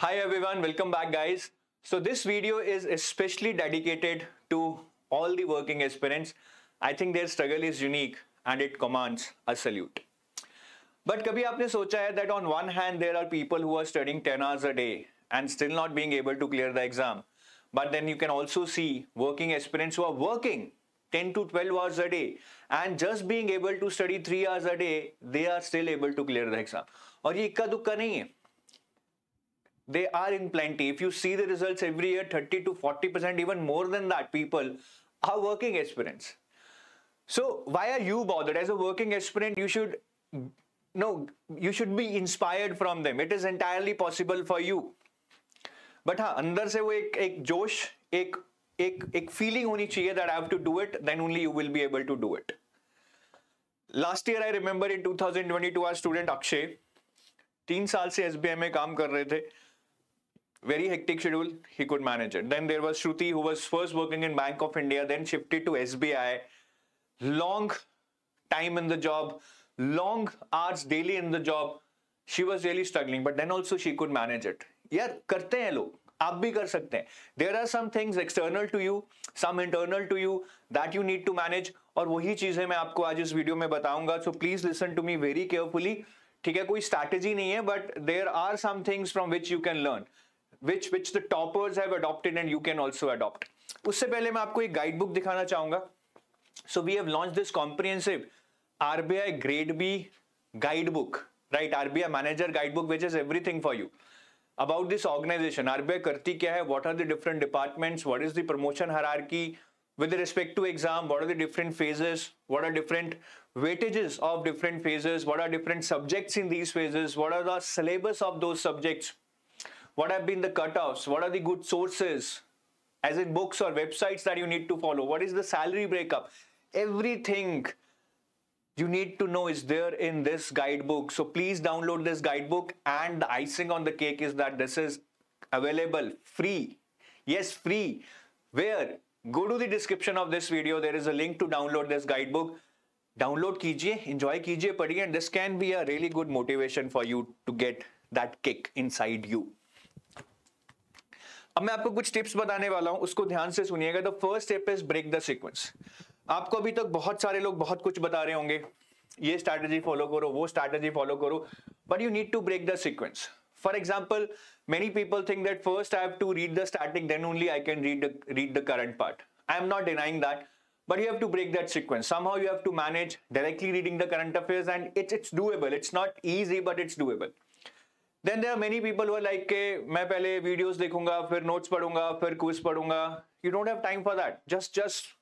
Hi everyone, welcome back guys. So this video is especially dedicated to all the working aspirants. I think their struggle is unique and it commands a salute. But kabhi aapne socha hai that on one hand there are people who are studying 10 hours a day and still not being able to clear the exam. But then you can also see working aspirants who are working 10 to 12 hours a day and just being able to study 3 hours a day they are still able to clear the exam. Or this is not they are in plenty. If you see the results every year, 30 to 40%, even more than that, people are working aspirants. So why are you bothered? As a working aspirant, you should no, you should be inspired from them. It is entirely possible for you. But हाँ अंदर से वो एक एक जोश एक एक एक फीलिंग होनी चाहिए have to do it. Then only you will be able to do it. Last year I remember in 2022 our student Akshay, तीन साल से एस में काम कर रहे थे very hectic schedule, he could manage it. Then there was Shruti, who was first working in Bank of India, then shifted to SBI. Long time in the job, long hours daily in the job. She was really struggling, but then also she could manage it. Yeah, करते हैं लोग आप भी कर सकते हैं there are some things external to you some internal to you that you need to manage और वही चीजें मैं आपको आज इस वीडियो में बताऊंगा so please listen to me very carefully ठीक है कोई स्ट्रैटेजी नहीं है but there are some things from which you can learn which which the toppers have adopted and you can also adopt usse pehle main aapko ek guidebook dikhana chahunga so we have launched this comprehensive rbi grade b guidebook right rbi manager guidebook which is everything for you about this organization rbi karti kya hai what are the different departments what is the promotion hierarchy with respect to exam what are the different phases what are different weightages of different phases what are different subjects in these phases what are the syllabus of those subjects what have been the cutoffs? What are the good sources? As in books or websites that you need to follow? What is the salary breakup? Everything you need to know is there in this guidebook. So please download this guidebook and the icing on the cake is that this is available free. Yes, free. Where? Go to the description of this video. There is a link to download this guidebook. Download kijiye, enjoy kijiye, and this can be a really good motivation for you to get that kick inside you. अब मैं आपको कुछ tips बताने वाला हूं उसको ध्यान से सुनिएगा the first step is break the sequence आपको अभी तक तो बहुत सारे लोग बहुत कुछ बता रहे होंगे ये स्ट्रैटेजी फॉलो करो वो स्ट्रैटेजी फॉलो करो but you need to break the sequence for example many people think that first I have to read the starting then only I can read read the current part I am not denying that but you have to break that sequence somehow you have to manage directly reading the current affairs and it's it's doable it's not easy but it's doable then there are many people who like के मैं पहले videos देखूंगा फिर notes पढ़ूंगा फिर quiz पढ़ूंगा you don't have time for that just just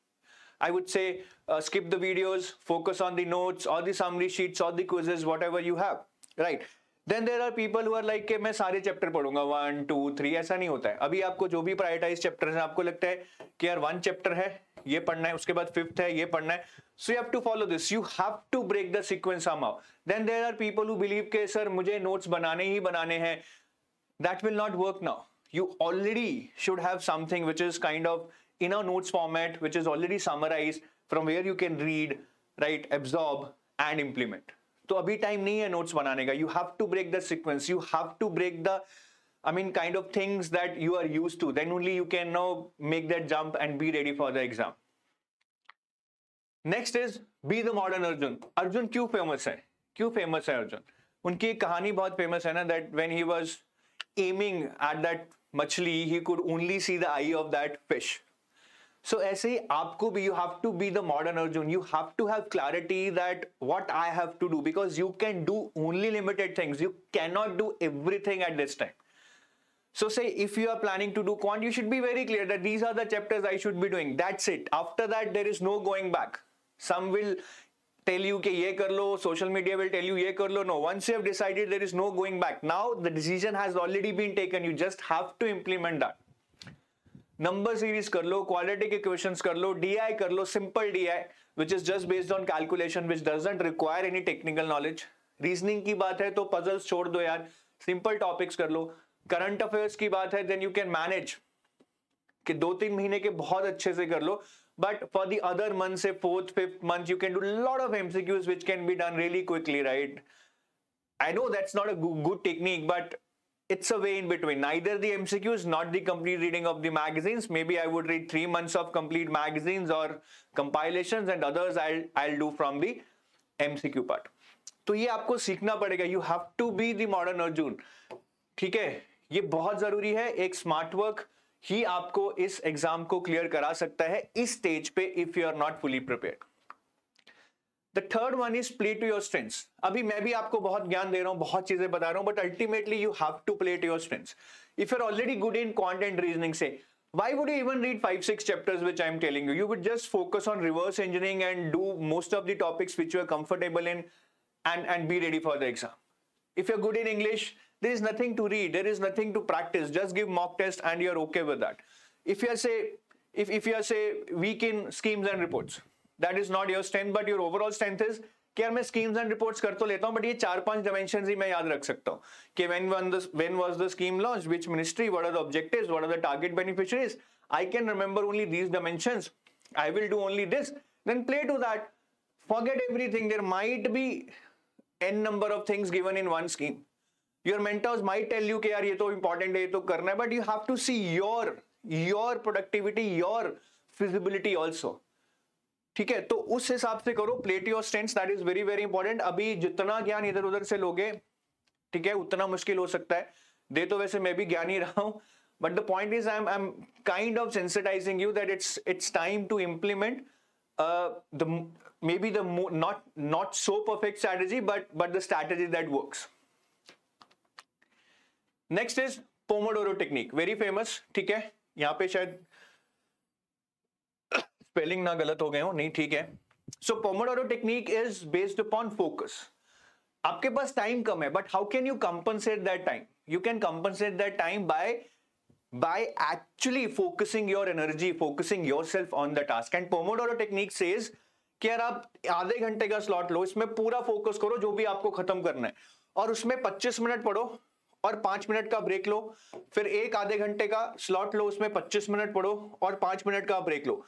I would say uh, skip the videos, focus on the notes or the summary sheets or the quizzes, whatever you have, right? Then there are people who like के मैं सारे chapter पढ़ूंगा one two three ऐसा नहीं होता है अभी आपको जो भी प्रायोरिटाइज चैप्टर है आपको लगता है कि यार वन चैप्टर है ये पढ़ना है उसके बाद फिफ्थ है ये पढ़ना है so you have to follow this you have to break the sequence हम आउ then there are people who believe के सर मुझे नोट्स बनाने ही बनाने हैं that will not work now you already should have something which is kind of in a notes format which is already summarise from where you can read right absorb and implement तो अभी time नहीं है notes बनाने का you have to break the sequence you have to break the I mean, kind of things that you are used to. Then only you can now make that jump and be ready for the exam. Next is be the modern Arjun Arjun क्यों famous है क्यों famous है अर्जुन उनकी कहानी बहुत famous है ना that when he was aiming at that मछली he could only see the eye of that fish So ऐसे ही आपको भी you have to be the modern Arjun have have to have clarity that what I have to do because you can do only limited things you can not do everything at this So say if you are planning to do quant, you should be very clear that these are the chapters I should be doing. That's it. After that, there is no going back. Some will tell you that ye kar lo, social media will tell you ye kar lo. No, once you have decided there is no going back. Now the decision has already been taken. You just have to implement that. Number series कर लो quality के questions कर लो DI कर लो simple DI which is just based on calculation which doesn't require any technical knowledge reasoning की बात है तो पजल्स छोड़ दो यार सिंपल टॉपिक्स कर लो करंट अफेयर्स की बात है देन यू कैन मैनेज कि दो तीन महीने के बहुत अच्छे से कर लो but for the other month से fourth fifth month you can do lot of MCQs which can be done really quickly right I know that's not a good technique but it's a way in between. Neither the MCQs, not the complete reading of the magazines. Maybe I would read 3 months of complete magazines or compilations and others I'll, I'll do from the MCQ part. तो ये आपको सीखना पड़ेगा you have to be the modern Arjun ठीक है ये बहुत जरूरी है एक स्मार्ट वर्क ही आपको इस एग्जाम को क्लियर करा सकता है इस स्टेज पे if you are not fully prepared The third one is play to your strengths. अभी मैं भी आपको बहुत ज्ञान दे रहा हूँ बहुत चीजें बता रहा हूँ but ultimately you have to play to your strengths if you are already good in content reasoning से why would you even read five six chapters which i'm telling you you would just focus on reverse engineering and do most of the topics which you are comfortable in and be ready for the exam if you're good in english there is nothing to read there is nothing to practice just give mock test and you're okay with that if you are say if, if you are say weak in schemes and reports that is not your strength but your overall strength is कि यार मैं schemes and reports कर तो लेता हूँ but ये चार पांच डायमेंशन ही मैं याद रख सकता हूँ कि when one the when was the scheme launch which ministry what are the objectives what are the target beneficiaries I can remember only these dimensions I will do only this then play to that forget everything there might be n number of things given in one scheme your mentors might tell you कि यार ये तो important है, ये तो करना karna but you have to see your your productivity your feasibility also ठीक है तो उस हिसाब से करो play to your strength that is very very important अभी जितना ज्ञान इधर उधर से लोगे ठीक है उतना मुश्किल हो सकता है दे तो वैसे मैं भी ज्ञान ही रहा हूं but the point is I am I am kind of sensitising you that it's it's time to implement the maybe the not not so perfect strategy but but the strategy that works next is Pomodoro technique very famous ठीक है यहां पे शायद spelling ना गलत हो गए हो नहीं ठीक है so Pomodoro technique is based upon focus आपके पास टाइम कम है but how can you compensate that time you can compensate that time by by actually focusing your energy focusing yourself on the task and pomodoro technique says कि यार आप आधे घंटे का स्लॉट लो इसमें पूरा फोकस करो जो भी आपको खत्म करना है और उसमें 25 मिनट पढ़ो और पांच मिनट का ब्रेक लो फिर एक आधे घंटे का स्लॉट लो उसमें 25 मिनट पढ़ो और पांच मिनट का ब्रेक लो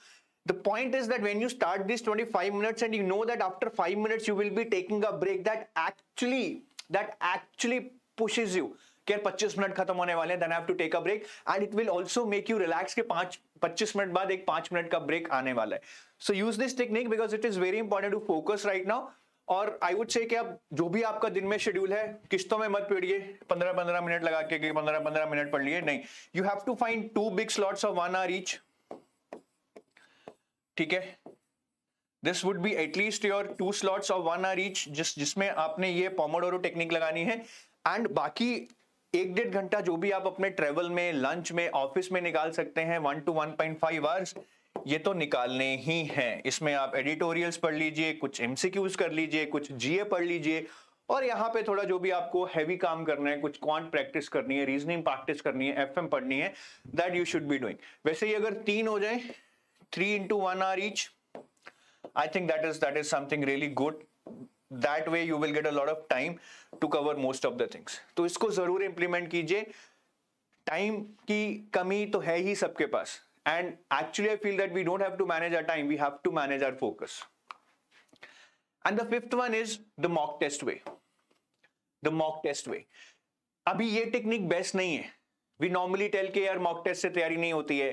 the point is that when you start this 25 minutes and you know that after 5 minutes you will be taking a break that actually that actually pushes you कि 25 minute खत्म होने वाले हैं then I have to take a break and it will also make you relax के पांच 25 minute बाद एक 5 minute का ब्रेक आने वाला है so use this technique because it is very important to focus right now और आई वुड से कि आप जो भी आपका दिन में शेड्यूल है किस्तों में मत पढ़िए 15 15 मिनट लगा के 15 15 मिनट पढ़ लिए नहीं you have to find two big slots of one hour each ठीक है this would be at least your two slots of one hour each जिस जिसमें आपने ये पोमोडोरो टेक्निक लगानी है एंड बाकी एक डेढ़ घंटा जो भी आप अपने ट्रेवल में लंच में ऑफिस में निकाल सकते हैं one two one point five hours ये तो निकालने ही हैं इसमें आप एडिटोरियल्स पढ़ लीजिए कुछ एमसीक्यूज कर लीजिए कुछ जीए पढ़ लीजिए और यहाँ पे थोड़ा जो भी आपको हैवी काम करना है कुछ क्वांट प्रैक्टिस करनी है रीजनिंग प्रैक्टिस करनी है एफएम पढ़नी है that you should be doing वैसे ही अगर तीन हो जाए 3 into 1 hour each. I think that is that is something really good. That way you will get a lot of time to cover most of the things. तो इसको जरूर implement कीजिए टाइम की कमी तो है ही सबके पास and actually I feel that we don't have to manage our time we have to manage our focus and the fifth one is the mock test way the mock test way अभी ये technique best नहीं है we normally tell के यार mock test से तैयारी नहीं होती है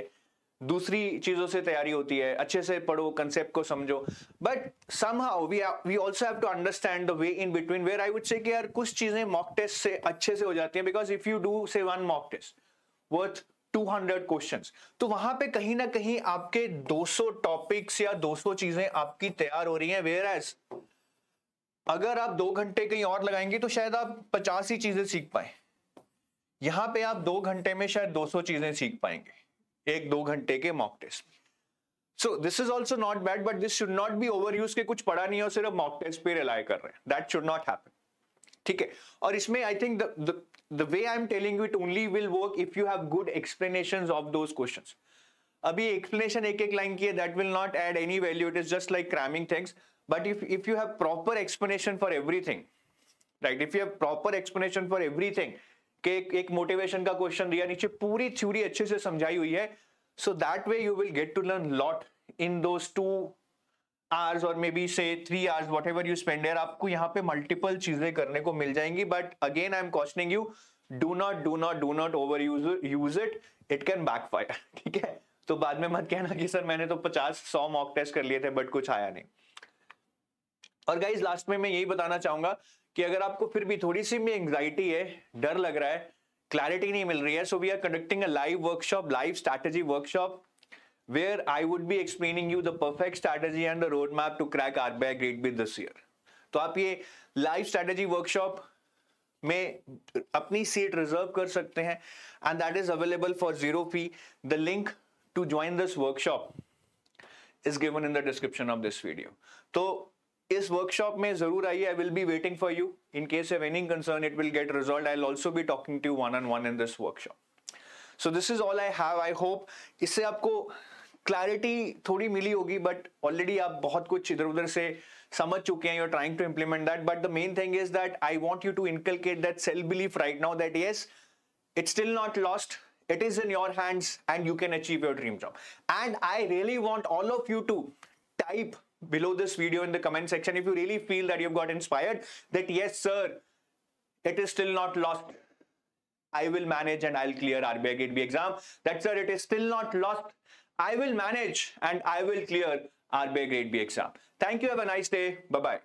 दूसरी चीजों से तैयारी होती है अच्छे से पढ़ो कंसेप्ट को समझो but some have to understand the way in between where I would say कि यार कुछ चीजें मॉक टेस्ट से अच्छे से हो जाती हैं because if you do say one mock test worth 200 questions तो वहां पे कहीं ना कहीं आपके 200 टॉपिक्स या 200 चीजें आपकी तैयार हो रही हैं वेयर एज अगर आप दो घंटे कहीं और लगाएंगे तो शायद आप पचास ही चीजें सीख पाए यहां पे आप दो घंटे में शायद 200 चीजें सीख पाएंगे एक दो घंटे के mock test so this is also not bad but this should not be overuse के कुछ पढ़ा नहीं है सिर्फ मॉक टेस्ट पे रिलाय कर रहे हैं दैट शुड नॉट हैपन ठीक है और इसमें I think the way I am telling it only will work if you have good explanation of those question अभी एक्सप्लेनेशन एक एक लाइन की है that will not add any value it is just like cramming things but if if you have proper explanation for everything right if you have proper explanation for everything के एक एक motivation का question दिया नीचे पूरी theory अच्छे से समझाई हुई है so that way you will get to learn lot in those two hours और maybe say three hours whatever you spend here आपको यहाँ पे मल्टीपल चीजें करने को मिल जाएंगी but again I am questioning you do not do not do not overuse it it can backfire ठीक है तो बाद में मत कहना कि सर मैंने तो पचास सौ मॉक टेस्ट कर लिए थे बट कुछ आया नहीं और गाइज लास्ट में मैं यही बताना चाहूंगा कि अगर आपको फिर भी थोड़ी सी भी एंग्जाइटी है डर लग रहा है क्लैरिटी नहीं मिल रही है so we are conducting a live workshop live strategy workshop where I would be explaining you the perfect strategy road map to crack our RBI Great B this year तो आप ये लाइव स्ट्रैटेजी वर्कशॉप में अपनी seat reserve कर सकते हैं and that is available for zero fee the link to join this workshop is given in the description of this video तो इस वर्कशॉप में जरूर आइए I will be waiting for you in case have any concern it will get resolve I also be talking to one on one in this workshop so this is all I have I hope इससे आपको clarity थोड़ी मिली होगी but already आप बहुत कुछ इधर उधर से समझ चुके हैं you are trying to implement that but the main thing is that I want you to inculcate that self belief right now that yes it's still not lost it is in your hands and you can achieve your dream job and i really want all of you to type below this video in the comment section if you really feel that you've got inspired that yes sir it is still not lost I will manage and I'll clear RBI Gate B exam. That sir, it is still not lost. I will manage and I will clear RBI Grade B exam. Thank you. Have a nice day. Bye-bye.